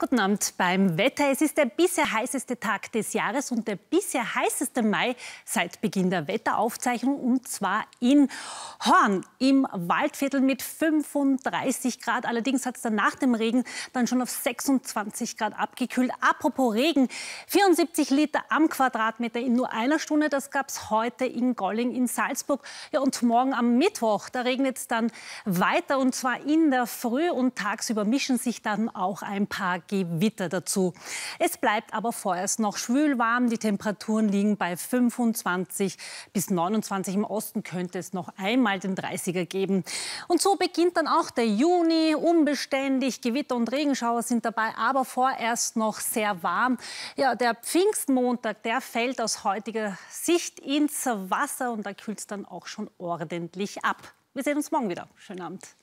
Guten Abend beim Wetter. Es ist der bisher heißeste Tag des Jahres und der bisher heißeste Mai seit Beginn der Wetteraufzeichnung und zwar in Horn im Waldviertel mit 35 Grad. Allerdings hat es dann nach dem Regen dann schon auf 26 Grad abgekühlt. Apropos Regen, 74 Liter am Quadratmeter in nur einer Stunde, das gab es heute in Golling in Salzburg. Ja, und morgen am Mittwoch, da regnet es dann weiter und zwar in der Früh und tagsüber mischen sich dann auch ein paar Gewitter dazu. Es bleibt aber vorerst noch schwülwarm. Die Temperaturen liegen bei 25 bis 29. Im Osten könnte es noch einmal den 30er geben. Und so beginnt dann auch der Juni. Unbeständig. Gewitter und Regenschauer sind dabei, aber vorerst noch sehr warm. Ja, der Pfingstmontag, der fällt aus heutiger Sicht ins Wasser und da kühlt es dann auch schon ordentlich ab. Wir sehen uns morgen wieder. Schönen Abend.